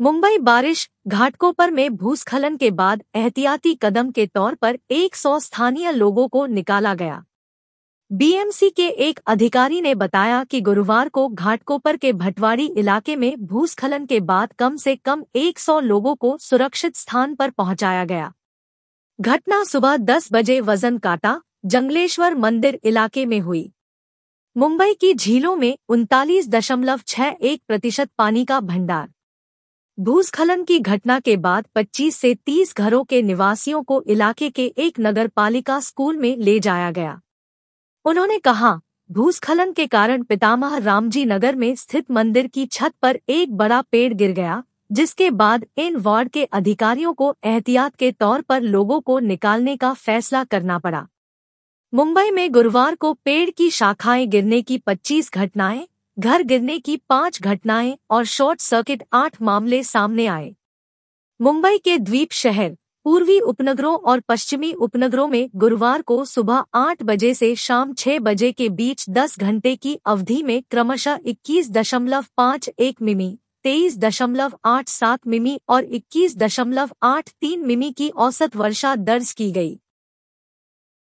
मुंबई बारिश घाटकों पर में भूस्खलन के बाद एहतियाती कदम के तौर पर 100 स्थानीय लोगों को निकाला गया बीएमसी के एक अधिकारी ने बताया कि गुरुवार को घाटकोपर के भटवाड़ी इलाके में भूस्खलन के बाद कम से कम 100 लोगों को सुरक्षित स्थान पर पहुंचाया गया घटना सुबह 10 बजे वजन काटा जंगलेश्वर मंदिर इलाके में हुई मुंबई की झीलों में उनतालीस दशमलव छह एक प्रतिशत पानी का भंडार भूस्खलन की घटना के बाद 25 से 30 घरों के निवासियों को इलाके के एक नगर पालिका स्कूल में ले जाया गया उन्होंने कहा भूस्खलन के कारण पितामह रामजी नगर में स्थित मंदिर की छत पर एक बड़ा पेड़ गिर गया जिसके बाद इन वार्ड के अधिकारियों को एहतियात के तौर पर लोगों को निकालने का फैसला करना पड़ा मुंबई में गुरुवार को पेड़ की शाखाएं गिरने की 25 घटनाएं घर गिरने की पांच घटनाएं और शॉर्ट सर्किट आठ मामले सामने आए मुंबई के द्वीप शहर पूर्वी उपनगरों और पश्चिमी उपनगरों में गुरुवार को सुबह आठ बजे से शाम छह बजे के बीच दस घंटे की अवधि में क्रमशः एक मिमी तेईस दशमलव आठ सात मिमी और इक्कीस दशमलव आठ तीन मिमी की औसत वर्षा दर्ज की गई